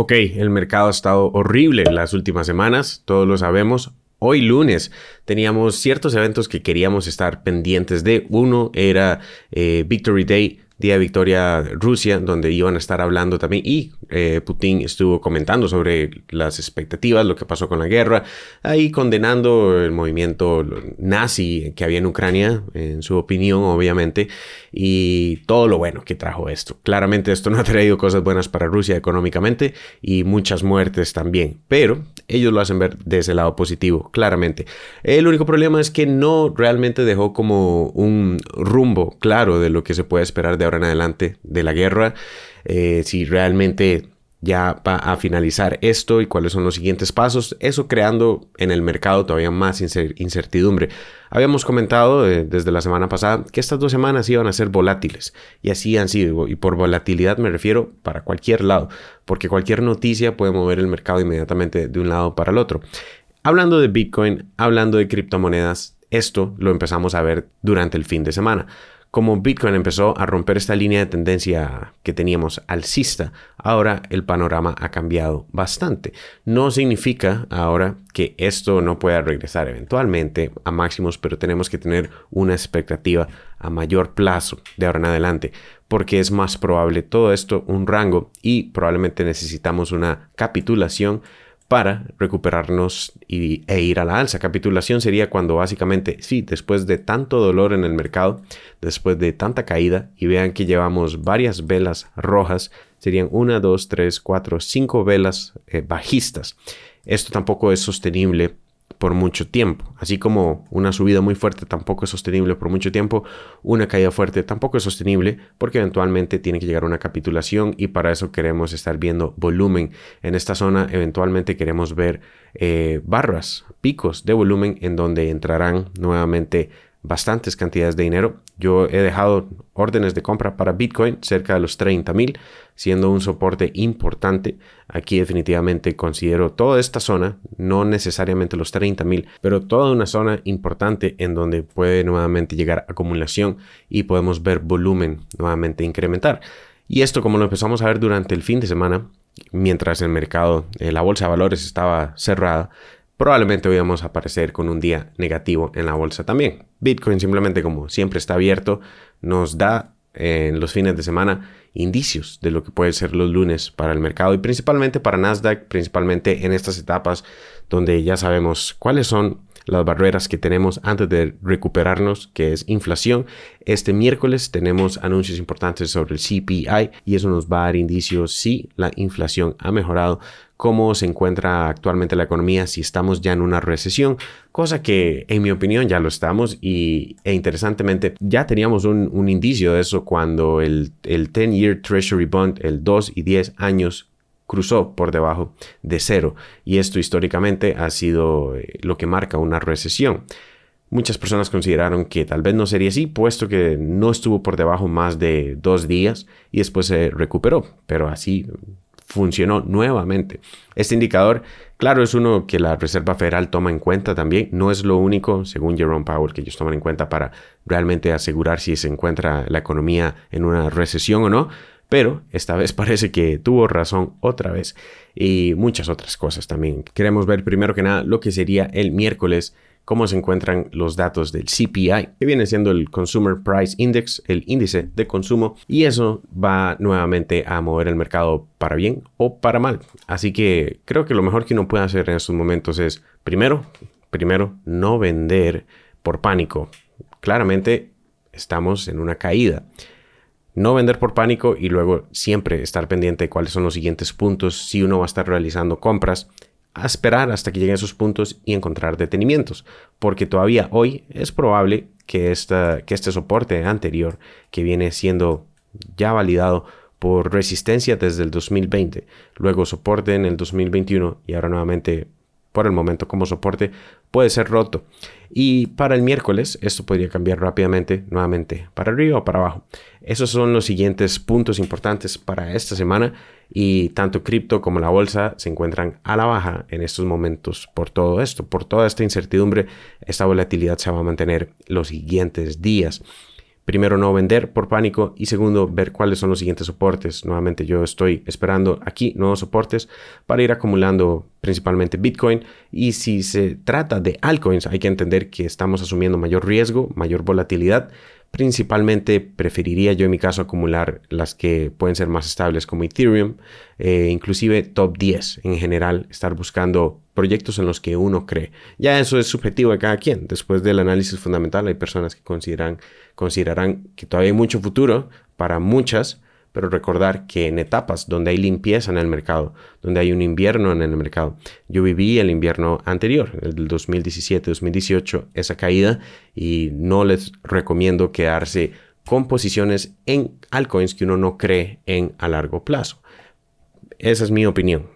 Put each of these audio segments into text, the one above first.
Ok, el mercado ha estado horrible las últimas semanas, todos lo sabemos. Hoy lunes teníamos ciertos eventos que queríamos estar pendientes de. Uno era eh, Victory Day Día de Victoria Rusia, donde iban a estar hablando también y eh, Putin estuvo comentando sobre las expectativas, lo que pasó con la guerra, ahí condenando el movimiento nazi que había en Ucrania, en su opinión obviamente, y todo lo bueno que trajo esto. Claramente esto no ha traído cosas buenas para Rusia económicamente y muchas muertes también, pero ellos lo hacen ver desde el lado positivo, claramente. El único problema es que no realmente dejó como un rumbo claro de lo que se puede esperar de en adelante de la guerra, eh, si realmente ya va a finalizar esto y cuáles son los siguientes pasos, eso creando en el mercado todavía más incertidumbre. Habíamos comentado eh, desde la semana pasada que estas dos semanas iban a ser volátiles y así han sido, y por volatilidad me refiero para cualquier lado, porque cualquier noticia puede mover el mercado inmediatamente de un lado para el otro. Hablando de Bitcoin, hablando de criptomonedas, esto lo empezamos a ver durante el fin de semana. Como Bitcoin empezó a romper esta línea de tendencia que teníamos alcista, ahora el panorama ha cambiado bastante. No significa ahora que esto no pueda regresar eventualmente a máximos, pero tenemos que tener una expectativa a mayor plazo de ahora en adelante, porque es más probable todo esto un rango y probablemente necesitamos una capitulación para recuperarnos y, e ir a la alza. Capitulación sería cuando básicamente, sí, después de tanto dolor en el mercado, después de tanta caída, y vean que llevamos varias velas rojas, serían una, dos, tres, cuatro, cinco velas eh, bajistas. Esto tampoco es sostenible por mucho tiempo. Así como una subida muy fuerte tampoco es sostenible por mucho tiempo, una caída fuerte tampoco es sostenible porque eventualmente tiene que llegar una capitulación y para eso queremos estar viendo volumen en esta zona. Eventualmente queremos ver eh, barras, picos de volumen en donde entrarán nuevamente bastantes cantidades de dinero. Yo he dejado órdenes de compra para Bitcoin cerca de los 30 mil, siendo un soporte importante. Aquí definitivamente considero toda esta zona, no necesariamente los 30 mil, pero toda una zona importante en donde puede nuevamente llegar acumulación y podemos ver volumen nuevamente incrementar. Y esto como lo empezamos a ver durante el fin de semana, mientras el mercado, eh, la bolsa de valores estaba cerrada, probablemente hoy vamos a aparecer con un día negativo en la bolsa también. Bitcoin simplemente como siempre está abierto, nos da en eh, los fines de semana indicios de lo que puede ser los lunes para el mercado y principalmente para Nasdaq, principalmente en estas etapas donde ya sabemos cuáles son las barreras que tenemos antes de recuperarnos, que es inflación. Este miércoles tenemos anuncios importantes sobre el CPI y eso nos va a dar indicios si la inflación ha mejorado cómo se encuentra actualmente la economía, si estamos ya en una recesión, cosa que en mi opinión ya lo estamos y, e interesantemente ya teníamos un, indicio de eso cuando el, el 10-year Treasury Bond, el 2 y 10 años cruzó por debajo de cero y esto históricamente ha sido eh, lo que marca una recesión. Muchas personas consideraron que tal vez no sería así, puesto que no estuvo por debajo más de dos días y después se recuperó, pero así funcionó nuevamente. Este indicador, claro, es uno que la Reserva Federal toma en cuenta también. No es lo único, según Jerome Powell, que ellos toman en cuenta para realmente asegurar si se encuentra la economía en una recesión o no. Pero esta vez parece que tuvo razón otra vez y muchas otras cosas también. Queremos ver primero que nada lo que sería el miércoles cómo se encuentran los datos del CPI, que viene siendo el Consumer Price Index, el índice de consumo, y eso va nuevamente a mover el mercado para bien o para mal. Así que creo que lo mejor que uno puede hacer en estos momentos es, primero, primero, no vender por pánico. Claramente estamos en una caída no vender por pánico y luego siempre estar pendiente de cuáles son los siguientes puntos si uno va a estar realizando compras, a esperar hasta que lleguen esos puntos y encontrar detenimientos, porque todavía hoy es probable que, esta, que este soporte anterior, que viene siendo ya validado por resistencia desde el 2020, luego soporte en el 2021 y ahora nuevamente por el momento como soporte puede ser roto. Y para el miércoles esto podría cambiar rápidamente nuevamente para arriba o para abajo. Esos son los siguientes puntos importantes para esta semana y tanto cripto como la bolsa se encuentran a la baja en estos momentos por todo esto, por toda esta incertidumbre. Esta volatilidad se va a mantener los siguientes días primero no vender por pánico y segundo ver cuáles son los siguientes soportes. Nuevamente yo estoy esperando aquí nuevos soportes para ir acumulando principalmente Bitcoin y si se trata de altcoins hay que entender que estamos asumiendo mayor riesgo, mayor volatilidad. Principalmente preferiría yo en mi caso acumular las que pueden ser más estables como Ethereum, eh, inclusive top 10 en general, estar buscando proyectos en los que uno cree. Ya eso es subjetivo de cada quien. Después del análisis fundamental hay personas que consideran, considerarán que todavía hay mucho futuro para muchas, pero recordar que en etapas donde hay limpieza en el mercado, donde hay un invierno en el mercado. Yo viví el invierno anterior, el 2017-2018, esa caída y no les recomiendo quedarse con posiciones en altcoins que uno no cree en a largo plazo. Esa es mi opinión.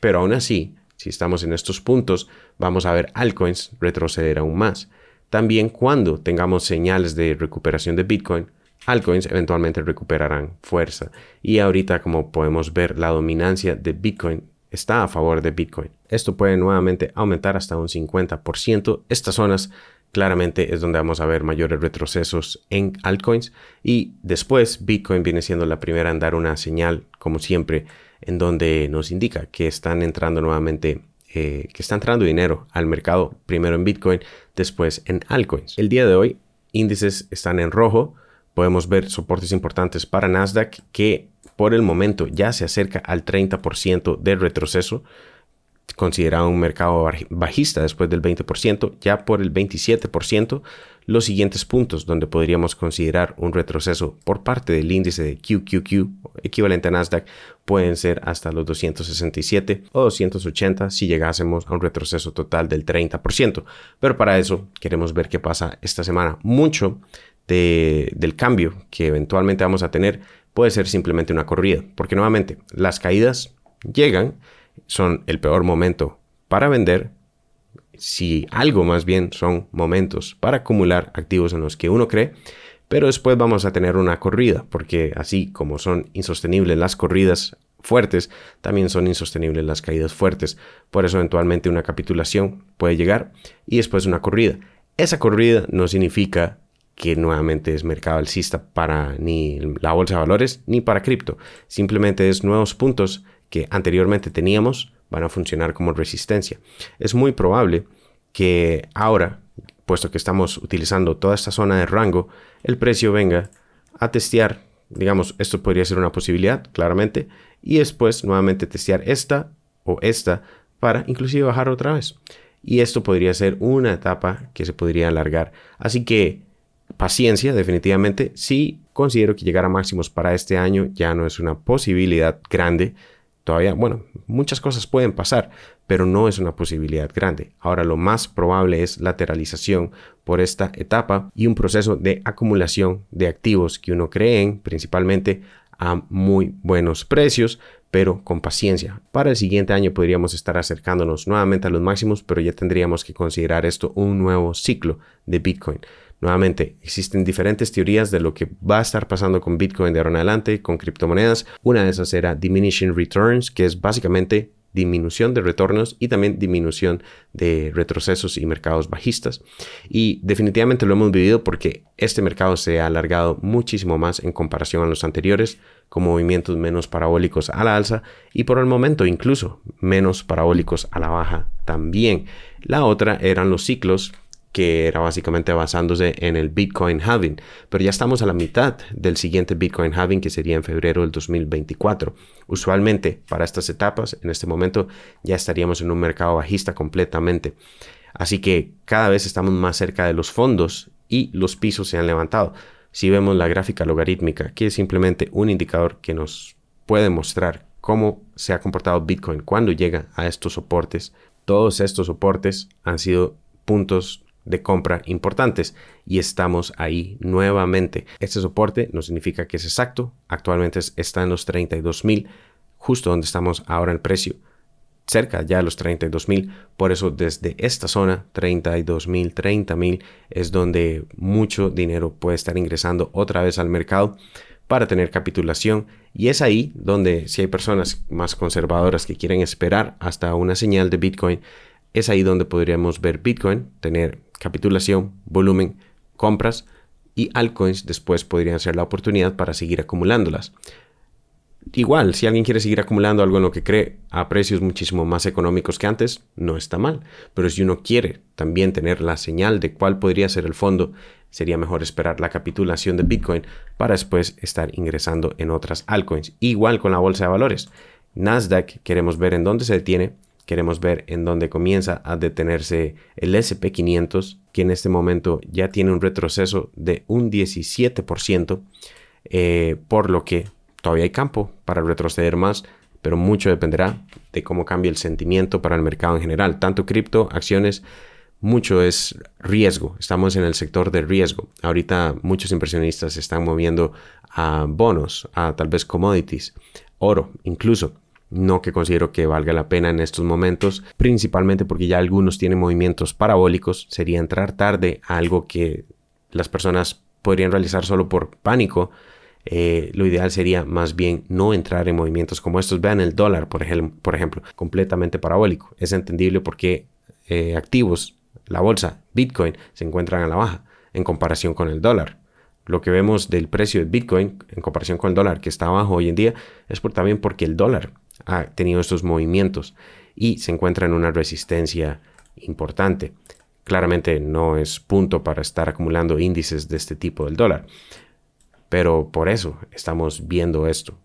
Pero aún así, si estamos en estos puntos, vamos a ver altcoins retroceder aún más. También cuando tengamos señales de recuperación de Bitcoin, altcoins eventualmente recuperarán fuerza. Y ahorita, como podemos ver, la dominancia de Bitcoin está a favor de Bitcoin. Esto puede nuevamente aumentar hasta un 50%. Estas zonas claramente es donde vamos a ver mayores retrocesos en altcoins y después Bitcoin viene siendo la primera en dar una señal, como siempre, en donde nos indica que están entrando nuevamente eh, que está entrando dinero al mercado, primero en Bitcoin, después en altcoins. El día de hoy, índices están en rojo, podemos ver soportes importantes para Nasdaq que por el momento ya se acerca al 30% de retroceso considerado un mercado bajista después del 20%, ya por el 27%, los siguientes puntos donde podríamos considerar un retroceso por parte del índice de QQQ equivalente a Nasdaq pueden ser hasta los 267 o 280 si llegásemos a un retroceso total del 30%. Pero para eso queremos ver qué pasa esta semana. Mucho del cambio que eventualmente vamos a tener puede ser simplemente una corrida, porque nuevamente las caídas llegan, son el peor momento para vender, si algo más bien son momentos para acumular activos en los que uno cree, pero después vamos a tener una corrida, porque así como son insostenibles las corridas fuertes, también son insostenibles las caídas fuertes. Por eso eventualmente una capitulación puede llegar y después una corrida. Esa corrida no significa que nuevamente es mercado alcista para ni la bolsa de valores ni para cripto. Simplemente es nuevos puntos que anteriormente teníamos van a funcionar como resistencia. Es muy probable que ahora, puesto que estamos utilizando toda esta zona de rango, el precio venga a testear, digamos, esto podría ser una posibilidad, claramente, y después nuevamente testear esta o esta para inclusive bajar otra vez. Y esto podría ser una etapa que se podría alargar. Así que paciencia, definitivamente. si considero que llegar a máximos para este año ya no es una posibilidad grande. Todavía, bueno, muchas cosas pueden pasar, pero no es una posibilidad grande. Ahora lo más probable es lateralización por esta etapa y un proceso de acumulación de activos que uno cree en, principalmente a muy buenos precios, pero con paciencia. Para el siguiente año podríamos estar acercándonos nuevamente a los máximos, pero ya tendríamos que considerar esto un nuevo ciclo de Bitcoin. Nuevamente, existen diferentes teorías de lo que va a estar pasando con Bitcoin de ahora en adelante, con criptomonedas. Una de esas era diminishing returns, que es básicamente disminución de retornos y también disminución de retrocesos y mercados bajistas. Y definitivamente lo hemos vivido porque este mercado se ha alargado muchísimo más en comparación a los anteriores, con movimientos menos parabólicos a la alza y por el momento incluso menos parabólicos a la baja también. La otra eran los ciclos que era básicamente basándose en el Bitcoin halving, pero ya estamos a la mitad del siguiente Bitcoin halving que sería en febrero del 2024. Usualmente para estas etapas, en este momento ya estaríamos en un mercado bajista completamente. Así que cada vez estamos más cerca de los fondos y los pisos se han levantado. Si vemos la gráfica logarítmica, que es simplemente un indicador que nos puede mostrar cómo se ha comportado Bitcoin cuando llega a estos soportes. Todos estos soportes han sido puntos de compra importantes y estamos ahí nuevamente. Este soporte no significa que es exacto, actualmente está en los 32 mil, justo donde estamos ahora el precio, cerca ya de los 32 mil, por eso desde esta zona 32 mil, 30 mil es donde mucho dinero puede estar ingresando otra vez al mercado para tener capitulación y es ahí donde si hay personas más conservadoras que quieren esperar hasta una señal de Bitcoin, es ahí donde podríamos ver Bitcoin tener capitulación, volumen, compras y altcoins después podrían ser la oportunidad para seguir acumulándolas. Igual, si alguien quiere seguir acumulando algo en lo que cree a precios muchísimo más económicos que antes, no está mal. Pero si uno quiere también tener la señal de cuál podría ser el fondo, sería mejor esperar la capitulación de Bitcoin para después estar ingresando en otras altcoins. Igual con la bolsa de valores. Nasdaq queremos ver en dónde se detiene queremos ver en dónde comienza a detenerse el SP500, que en este momento ya tiene un retroceso de un 17%, eh, por lo que todavía hay campo para retroceder más, pero mucho dependerá de cómo cambie el sentimiento para el mercado en general, tanto cripto, acciones, mucho es riesgo. Estamos en el sector de riesgo. Ahorita muchos inversionistas se están moviendo a bonos, a tal vez commodities, oro incluso no que considero que valga la pena en estos momentos, principalmente porque ya algunos tienen movimientos parabólicos, sería entrar tarde a algo que las personas podrían realizar solo por pánico. Eh, lo ideal sería más bien no entrar en movimientos como estos. Vean el dólar, por, por ejemplo, completamente parabólico. Es entendible porque eh, activos, la bolsa, Bitcoin, se encuentran a la baja en comparación con el dólar lo que vemos del precio de Bitcoin en comparación con el dólar que está abajo hoy en día es por, también porque el dólar ha tenido estos movimientos y se encuentra en una resistencia importante. Claramente no es punto para estar acumulando índices de este tipo del dólar, pero por eso estamos viendo esto.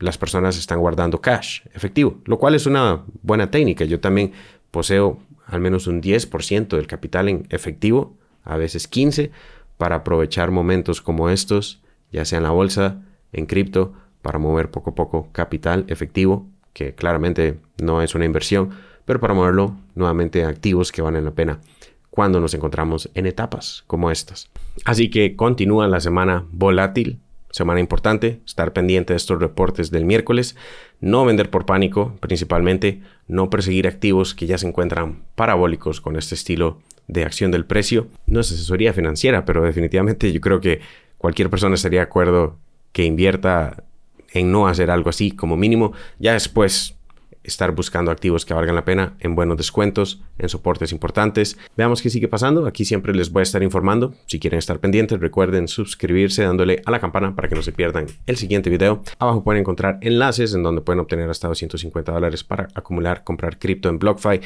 Las personas están guardando cash, efectivo, lo cual es una buena técnica. Yo también poseo al menos un 10% del capital en efectivo, a veces 15, para aprovechar momentos como estos, ya sea en la bolsa, en cripto para mover poco a poco capital efectivo, que claramente no es una inversión, pero para moverlo nuevamente a activos que valen la pena cuando nos encontramos en etapas como estas. Así que continúa la semana volátil, semana importante, estar pendiente de estos reportes del miércoles, no vender por pánico principalmente, no perseguir activos que ya se encuentran parabólicos con este estilo de acción del precio. No es asesoría financiera, pero definitivamente yo creo que cualquier persona estaría de acuerdo que invierta en no hacer algo así como mínimo. Ya después estar buscando activos que valgan la pena en buenos descuentos, en soportes importantes. Veamos qué sigue pasando. Aquí siempre les voy a estar informando. Si quieren estar pendientes, recuerden suscribirse dándole a la campana para que no se pierdan el siguiente video. Abajo pueden encontrar enlaces en donde pueden obtener hasta 250 dólares para acumular, comprar cripto en BlockFi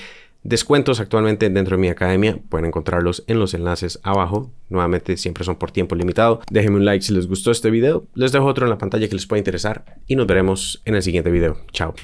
descuentos actualmente dentro de mi academia. Pueden encontrarlos en los enlaces abajo. Nuevamente, siempre son por tiempo limitado. Déjenme un like si les gustó este video. Les dejo otro en la pantalla que les pueda interesar y nos veremos en el siguiente video. Chao.